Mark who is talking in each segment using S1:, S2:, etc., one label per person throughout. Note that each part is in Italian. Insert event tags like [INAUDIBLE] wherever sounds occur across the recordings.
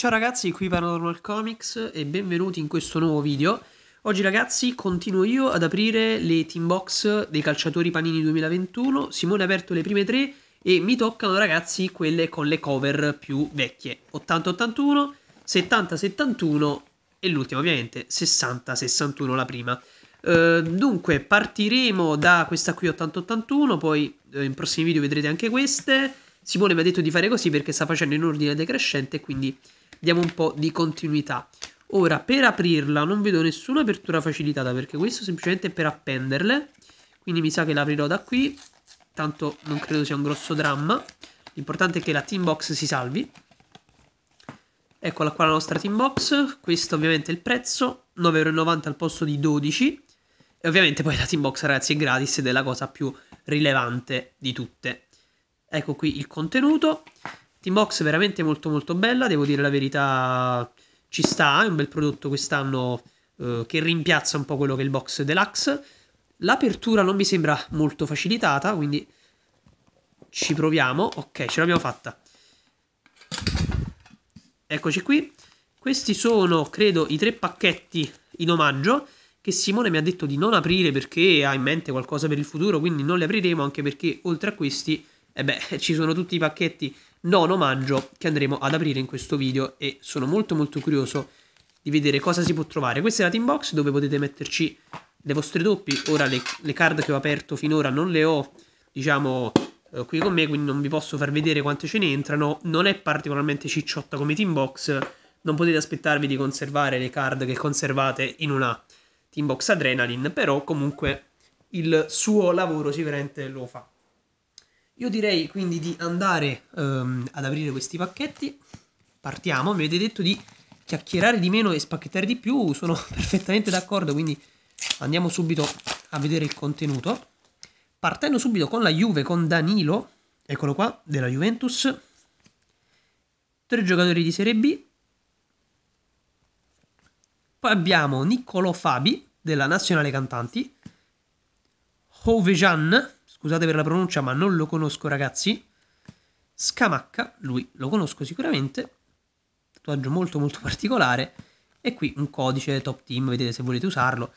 S1: Ciao ragazzi, qui Paranormal Comics e benvenuti in questo nuovo video. Oggi ragazzi continuo io ad aprire le team box dei calciatori Panini 2021, Simone ha aperto le prime tre e mi toccano ragazzi quelle con le cover più vecchie, 80-81, 70-71 e l'ultima ovviamente 60-61 la prima. Uh, dunque partiremo da questa qui 80-81, poi uh, in prossimi video vedrete anche queste. Simone mi ha detto di fare così perché sta facendo in ordine decrescente quindi diamo un po' di continuità. Ora, per aprirla non vedo nessuna apertura facilitata perché questo semplicemente è per appenderle. Quindi mi sa che l'aprirò da qui. Tanto non credo sia un grosso dramma. L'importante è che la team box si salvi. Eccola qua la nostra team box. Questo ovviamente è il prezzo. 9,90€ al posto di 12. E ovviamente poi la team box ragazzi è gratis ed è la cosa più rilevante di tutte. Ecco qui il contenuto. Team Box veramente molto molto bella, devo dire la verità, ci sta, è un bel prodotto quest'anno eh, che rimpiazza un po' quello che è il box deluxe. L'apertura non mi sembra molto facilitata, quindi ci proviamo. Ok, ce l'abbiamo fatta. Eccoci qui. Questi sono, credo, i tre pacchetti in omaggio che Simone mi ha detto di non aprire perché ha in mente qualcosa per il futuro, quindi non li apriremo anche perché oltre a questi, eh beh, [LAUGHS] ci sono tutti i pacchetti nono omaggio che andremo ad aprire in questo video e sono molto molto curioso di vedere cosa si può trovare. Questa è la team box dove potete metterci le vostre doppie, ora le, le card che ho aperto finora non le ho diciamo eh, qui con me quindi non vi posso far vedere quante ce ne entrano, non è particolarmente cicciotta come team box, non potete aspettarvi di conservare le card che conservate in una team box adrenaline, però comunque il suo lavoro sicuramente lo fa. Io direi quindi di andare um, ad aprire questi pacchetti. Partiamo, mi avete detto di chiacchierare di meno e spacchettare di più, sono [LAUGHS] perfettamente d'accordo, quindi andiamo subito a vedere il contenuto. Partendo subito con la Juve, con Danilo, eccolo qua, della Juventus. Tre giocatori di Serie B. Poi abbiamo Niccolo Fabi, della Nazionale Cantanti. Hove Hovejan, scusate per la pronuncia, ma non lo conosco ragazzi. Scamacca, lui lo conosco sicuramente, tatuaggio molto molto [LAUGHS] particolare, e qui un codice top team, vedete se volete usarlo,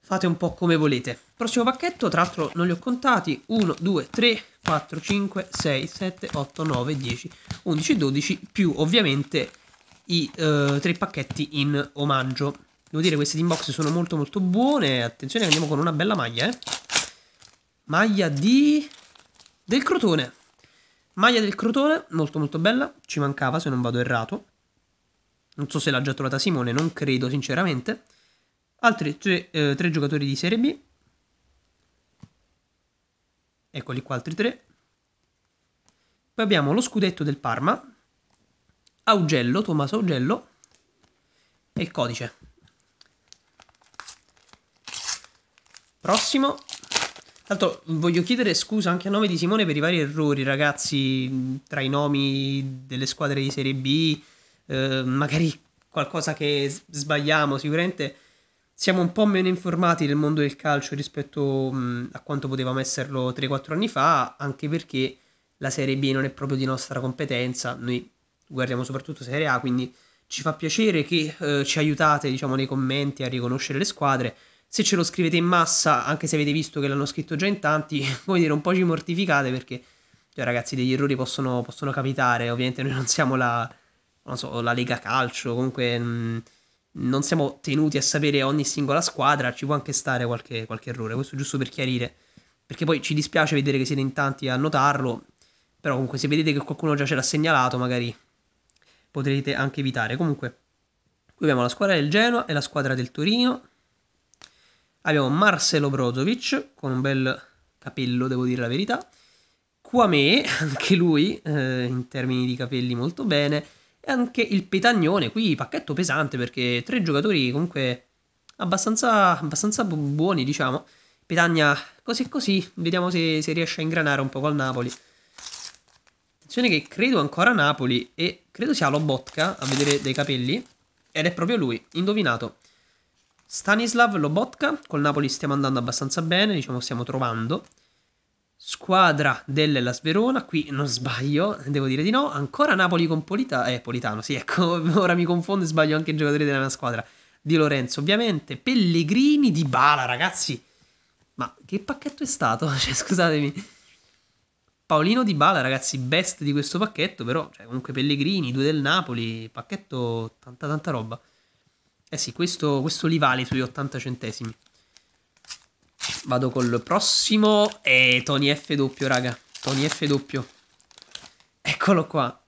S1: fate un po' come volete. Prossimo pacchetto, tra l'altro non li ho contati, 1, 2, 3, 4, 5, 6, 7, 8, 9, 10, 11, 12, più ovviamente i eh, tre pacchetti in omaggio. Devo dire queste inbox sono molto molto buone, attenzione andiamo con una bella maglia eh. Maglia di... del Crotone. Maglia del Crotone, molto molto bella, ci mancava se non vado errato. Non so se l'ha già trovata Simone, non credo sinceramente. Altri tre, eh, tre giocatori di Serie B. Eccoli qua, altri tre. Poi abbiamo lo scudetto del Parma, Augello, Tommaso Augello e il codice. Prossimo. Tanto voglio chiedere scusa anche a nome di Simone per i vari errori, ragazzi, tra i nomi delle squadre di Serie B, eh, magari qualcosa che sbagliamo, sicuramente siamo un po' meno informati del mondo del calcio rispetto mh, mm, a quanto potevamo esserlo 3-4 anni fa, anche perché la Serie B non è proprio di nostra competenza, noi guardiamo soprattutto Serie A, quindi ci fa piacere che eh, ci aiutate diciamo, nei commenti a riconoscere le squadre se ce lo scrivete in massa, anche se avete visto che l'hanno scritto già in tanti, [LAUGHS] come dire, un po' ci mortificate perché, cioè, ragazzi, degli errori possono, possono capitare. Ovviamente noi non siamo la, non so, la Lega Calcio, comunque mh, mm, non siamo tenuti a sapere ogni singola squadra, ci può anche stare qualche, qualche errore, questo giusto per chiarire. Perché poi ci dispiace vedere che siete in tanti a notarlo, però comunque se vedete che qualcuno già ce l'ha segnalato, magari potrete anche evitare. Comunque, qui abbiamo la squadra del Genoa e la squadra del Torino Abbiamo Marcelo Brozovic, con un bel capello, devo dire la verità. Kwame, [LAUGHS] anche lui, eh, in termini di capelli molto bene. E anche il Petagnone, qui pacchetto pesante perché tre giocatori comunque abbastanza, abbastanza buoni, diciamo. Petagna così così, vediamo se, se riesce a ingranare un po' col Napoli. Attenzione che credo ancora Napoli e credo sia Lobotka a vedere dei capelli. Ed è proprio lui, indovinato. Stanislav Lobotka, col Napoli stiamo andando abbastanza bene, diciamo stiamo trovando. Squadra della Sverona, qui non sbaglio, devo dire di no. Ancora Napoli con Polita- eh, Politano, sì, ecco, [LAUGHS] ora mi confondo e sbaglio anche il giocatore della mia squadra. Di Lorenzo, ovviamente. Pellegrini di Bala, ragazzi. Ma che pacchetto è stato? [LAUGHS] Cioè, scusatemi. Paolino Di Bala, ragazzi, best di questo pacchetto, però, cioè, comunque Pellegrini, due del Napoli, pacchetto, tanta tanta roba. Eh sì, questo, questo li vale i 80 centesimi. Vado col prossimo. E Tony F doppio, raga. Tony F doppio. Eccolo qua.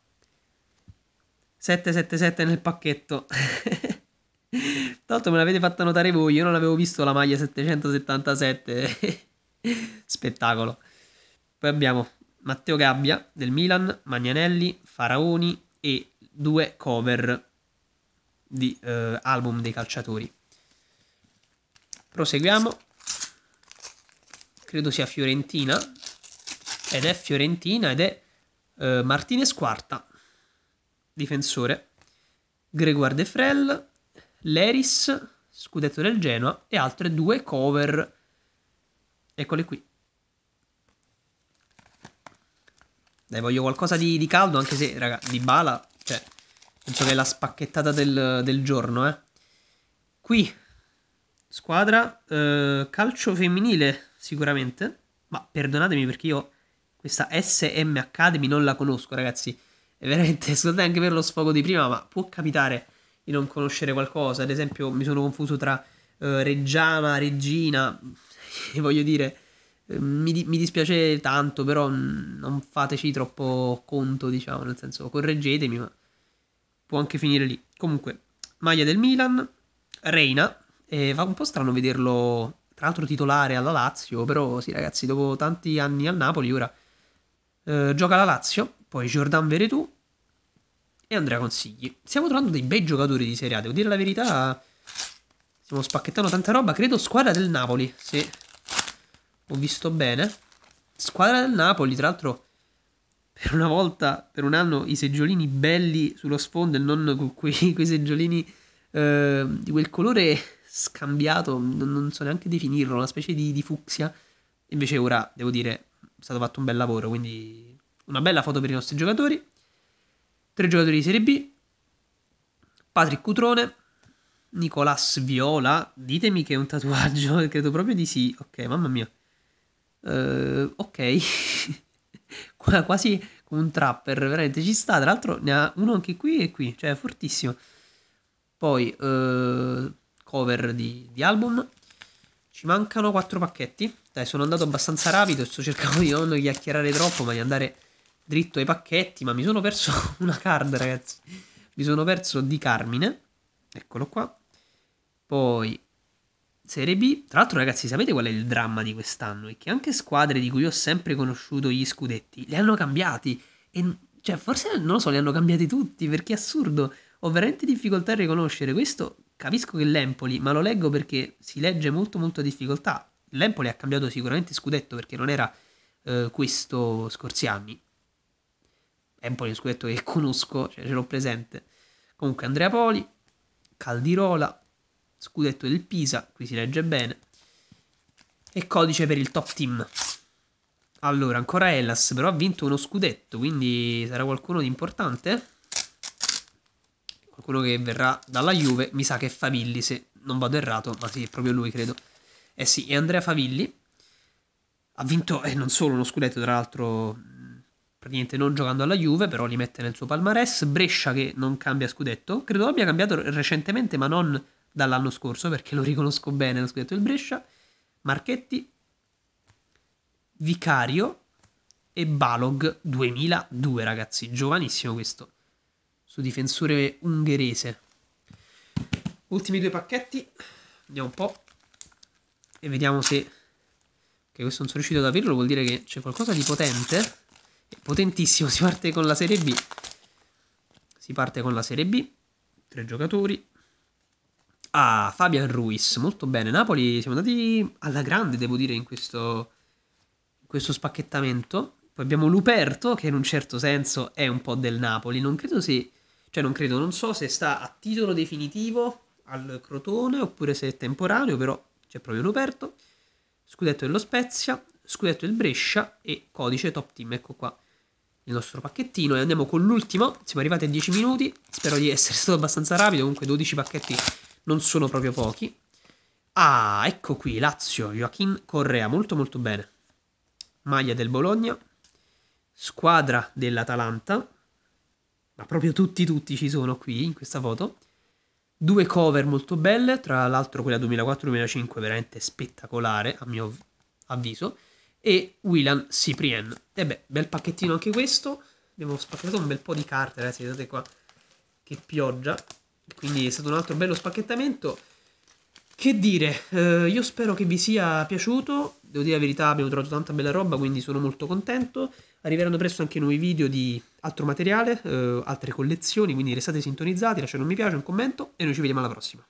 S1: 777 nel pacchetto. [LAUGHS] Tanto me l'avete fatta notare voi, io non avevo visto la maglia 777. [LAUGHS] Spettacolo. Poi abbiamo Matteo Gabbia del Milan, Magnanelli, Faraoni e due cover di eh, album dei calciatori. Proseguiamo. Credo sia Fiorentina. Ed è Fiorentina ed è eh, Martinez Quarta, difensore. Gregoire De Frel, Leris, scudetto del Genoa e altre due cover. Eccole qui. Dai, voglio qualcosa di, di caldo, anche se, raga, di bala Penso che è la spacchettata del, del giorno, eh. Qui, squadra eh, calcio femminile, sicuramente. Ma perdonatemi perché io questa SM Academy non la conosco, ragazzi. È veramente, scusate anche per lo sfogo di prima, ma può capitare di non conoscere qualcosa. Ad esempio, mi sono confuso tra eh, Reggiana, Regina, e [LAUGHS] voglio dire... Eh, mi, mi, dispiace tanto, però non fateci troppo conto, diciamo, nel senso correggetemi, ma può anche finire lì. Comunque, maglia del Milan, Reina, e fa un po' strano vederlo tra l'altro titolare alla Lazio, però sì ragazzi, dopo tanti anni al Napoli ora eh, gioca la Lazio, poi Jordan Veretù e Andrea Consigli. Stiamo trovando dei bei giocatori di Serie A, devo dire la verità, stiamo spacchettando tanta roba, credo squadra del Napoli, se ho visto bene. Squadra del Napoli, tra l'altro per una volta, per un anno, i seggiolini belli sullo sfondo e non con quei, [LAUGHS] quei seggiolini eh, di quel colore scambiato, non, non, so neanche definirlo, una specie di, di fucsia. Invece ora, devo dire, è stato fatto un bel lavoro, quindi una bella foto per i nostri giocatori. Tre giocatori di Serie B, Patrick Cutrone, Nicolas Viola, ditemi che è un tatuaggio, [LAUGHS] credo proprio di sì, ok, mamma mia. Uh, ok. [LAUGHS] [LAUGHS] quasi un trapper, veramente ci sta. Tra l'altro ne ha uno anche qui e qui, cioè fortissimo. Poi eh, cover di, di, album. Ci mancano quattro pacchetti. Dai, sono andato abbastanza rapido, sto cercando di non chiacchierare troppo, ma di andare dritto ai pacchetti, ma mi sono perso [LAUGHS] una card, ragazzi. Mi sono perso di Carmine. Eccolo qua. Poi Serie B. Tra l'altro, ragazzi, sapete qual è il dramma di quest'anno? È che anche squadre di cui ho sempre conosciuto gli scudetti li hanno cambiati. E cioè, forse non lo so, li hanno cambiati tutti perché è assurdo. Ho veramente difficoltà a riconoscere questo. Capisco che l'Empoli, ma lo leggo perché si legge molto, molto a difficoltà. L'Empoli ha cambiato sicuramente scudetto perché non era eh, questo scorsi anni. Empoli è un scudetto che conosco, cioè ce l'ho presente. Comunque, Andrea Poli, Caldirola, scudetto del Pisa, qui si legge bene, e codice per il top team. Allora, ancora Hellas, però ha vinto uno scudetto, quindi sarà qualcuno di importante? Qualcuno che verrà dalla Juve, mi sa che è Favilli, se non vado errato, ma sì, è proprio lui, credo. Eh sì, è Andrea Favilli. Ha vinto, e eh, non solo uno scudetto, tra l'altro, praticamente non giocando alla Juve, però li mette nel suo palmarès. Brescia che non cambia scudetto, credo abbia cambiato recentemente, ma non dall'anno scorso perché lo riconosco bene lo scudetto del Brescia, Marchetti, Vicario e Balog 2002 ragazzi, giovanissimo questo, su difensore ungherese. Ultimi due pacchetti, vediamo un po' e vediamo se... Che questo non sono riuscito ad aprirlo, vuol dire che c'è qualcosa di potente, potentissimo, si parte con la Serie B. Si parte con la Serie B, tre giocatori, Ah, Fabian Ruiz. Molto bene, Napoli siamo andati alla grande, devo dire, in questo, in questo spacchettamento. Poi abbiamo Luperto, che in un certo senso è un po' del Napoli. Non credo se, cioè non credo, non so se sta a titolo definitivo al Crotone oppure se è temporaneo, però c'è proprio Luperto. Scudetto dello Spezia, scudetto del Brescia e codice top team. Ecco qua il nostro pacchettino e andiamo con l'ultimo. Siamo arrivati a 10 minuti. Spero di essere stato abbastanza rapido. Comunque 12 pacchetti non sono proprio pochi. Ah, ecco qui, Lazio, Joachim Correa, molto molto bene. Maglia del Bologna, squadra dell'Atalanta, ma proprio tutti tutti ci sono qui in questa foto. Due cover molto belle, tra l'altro quella 2004-2005 veramente spettacolare a mio avviso. E Willan Cyprien. E beh, bel pacchettino anche questo. Abbiamo spaccato un bel po' di carte, ragazzi, vedete qua che pioggia. Quindi è stato un altro bello spacchettamento. Che dire, eh, io spero che vi sia piaciuto. Devo dire la verità, abbiamo trovato tanta bella roba, quindi sono molto contento. Arriveranno presto anche nuovi video di altro materiale, eh, altre collezioni, quindi restate sintonizzati, lasciate un mi piace, un commento e noi ci vediamo alla prossima.